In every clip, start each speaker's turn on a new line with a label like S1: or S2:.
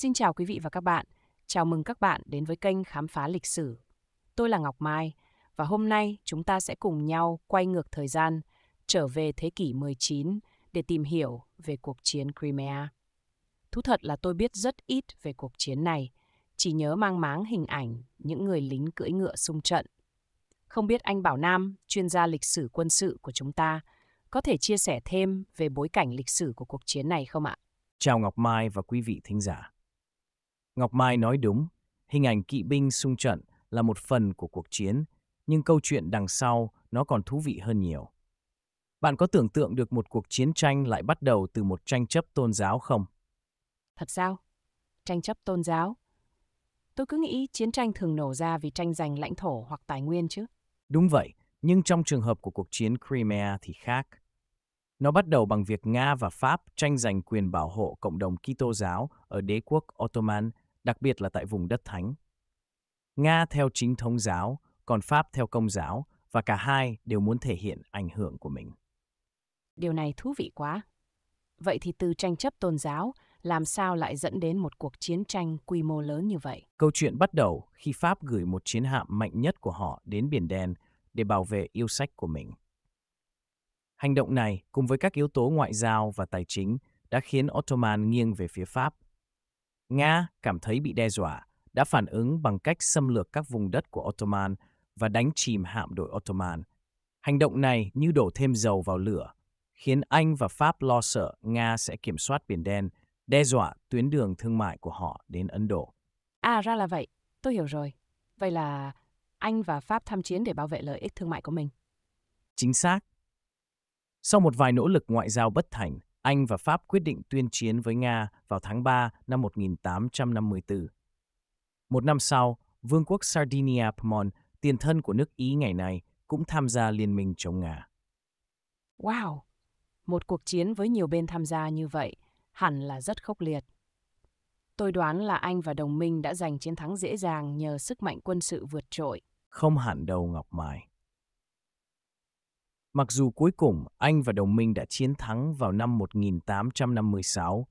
S1: Xin chào quý vị và các bạn. Chào mừng các bạn đến với kênh Khám phá lịch sử. Tôi là Ngọc Mai và hôm nay chúng ta sẽ cùng nhau quay ngược thời gian trở về thế kỷ 19 để tìm hiểu về cuộc chiến Crimea. Thú thật là tôi biết rất ít về cuộc chiến này, chỉ nhớ mang máng hình ảnh những người lính cưỡi ngựa xung trận. Không biết anh Bảo Nam, chuyên gia lịch sử quân sự của chúng ta, có thể chia sẻ thêm về bối cảnh lịch sử của cuộc chiến này không ạ?
S2: Chào Ngọc Mai và quý vị thính giả. Ngọc Mai nói đúng, hình ảnh kỵ binh xung trận là một phần của cuộc chiến, nhưng câu chuyện đằng sau nó còn thú vị hơn nhiều. Bạn có tưởng tượng được một cuộc chiến tranh lại bắt đầu từ một tranh chấp tôn giáo không?
S1: Thật sao? Tranh chấp tôn giáo? Tôi cứ nghĩ chiến tranh thường nổ ra vì tranh giành lãnh thổ hoặc tài nguyên chứ.
S2: Đúng vậy, nhưng trong trường hợp của cuộc chiến Crimea thì khác. Nó bắt đầu bằng việc Nga và Pháp tranh giành quyền bảo hộ cộng đồng Kitô giáo ở đế quốc Ottoman đặc biệt là tại vùng đất thánh. Nga theo chính thống giáo, còn Pháp theo công giáo, và cả hai đều muốn thể hiện ảnh hưởng của mình.
S1: Điều này thú vị quá. Vậy thì từ tranh chấp tôn giáo, làm sao lại dẫn đến một cuộc chiến tranh quy mô lớn như vậy?
S2: Câu chuyện bắt đầu khi Pháp gửi một chiến hạm mạnh nhất của họ đến Biển Đen để bảo vệ yêu sách của mình. Hành động này, cùng với các yếu tố ngoại giao và tài chính, đã khiến Ottoman nghiêng về phía Pháp – Nga cảm thấy bị đe dọa, đã phản ứng bằng cách xâm lược các vùng đất của Ottoman và đánh chìm hạm đội Ottoman. Hành động này như đổ thêm dầu vào lửa, khiến Anh và Pháp lo sợ Nga sẽ kiểm soát Biển Đen, đe dọa tuyến đường thương mại của họ đến Ấn Độ.
S1: À ra là vậy, tôi hiểu rồi. Vậy là Anh và Pháp tham chiến để bảo vệ lợi ích thương mại của mình.
S2: Chính xác. Sau một vài nỗ lực ngoại giao bất thành, anh và Pháp quyết định tuyên chiến với Nga vào tháng 3 năm 1854. Một năm sau, Vương quốc Sardinia Piemont, tiền thân của nước Ý ngày nay, cũng tham gia liên minh chống Nga.
S1: Wow! Một cuộc chiến với nhiều bên tham gia như vậy hẳn là rất khốc liệt. Tôi đoán là anh và đồng minh đã giành chiến thắng dễ dàng nhờ sức mạnh quân sự vượt trội.
S2: Không hẳn đâu Ngọc Mai. Mặc dù cuối cùng Anh và đồng minh đã chiến thắng vào năm 1856,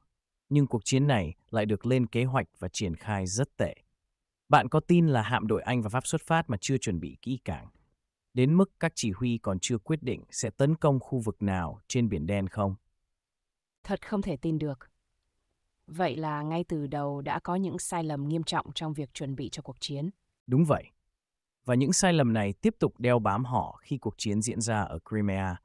S2: nhưng cuộc chiến này lại được lên kế hoạch và triển khai rất tệ. Bạn có tin là hạm đội Anh và Pháp xuất phát mà chưa chuẩn bị kỹ càng, đến mức các chỉ huy còn chưa quyết định sẽ tấn công khu vực nào trên biển đen không?
S1: Thật không thể tin được. Vậy là ngay từ đầu đã có những sai lầm nghiêm trọng trong việc chuẩn bị cho cuộc chiến.
S2: Đúng vậy và những sai lầm này tiếp tục đeo bám họ khi cuộc chiến diễn ra ở Crimea.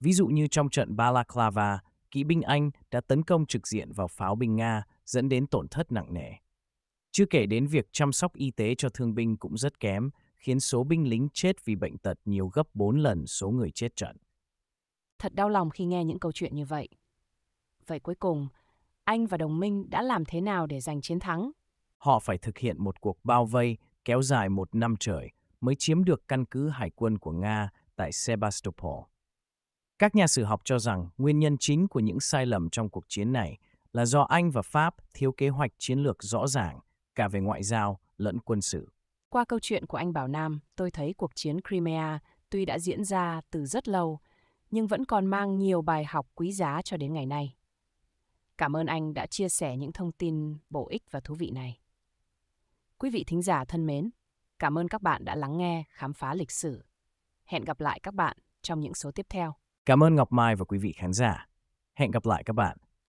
S2: Ví dụ như trong trận Balaclava, kỵ binh Anh đã tấn công trực diện vào pháo binh Nga, dẫn đến tổn thất nặng nề. Chưa kể đến việc chăm sóc y tế cho thương binh cũng rất kém, khiến số binh lính chết vì bệnh tật nhiều gấp 4 lần số người chết trận.
S1: Thật đau lòng khi nghe những câu chuyện như vậy. Vậy cuối cùng, anh và đồng minh đã làm thế nào để giành chiến thắng?
S2: Họ phải thực hiện một cuộc bao vây kéo dài một năm trời mới chiếm được căn cứ hải quân của Nga tại Sebastopol. Các nhà sử học cho rằng nguyên nhân chính của những sai lầm trong cuộc chiến này là do Anh và Pháp thiếu kế hoạch chiến lược rõ ràng, cả về ngoại giao lẫn quân sự.
S1: Qua câu chuyện của anh Bảo Nam, tôi thấy cuộc chiến Crimea tuy đã diễn ra từ rất lâu, nhưng vẫn còn mang nhiều bài học quý giá cho đến ngày nay. Cảm ơn anh đã chia sẻ những thông tin bổ ích và thú vị này. Quý vị thính giả thân mến, cảm ơn các bạn đã lắng nghe khám phá lịch sử. Hẹn gặp lại các bạn trong những số tiếp theo.
S2: Cảm ơn Ngọc Mai và quý vị khán giả. Hẹn gặp lại các bạn.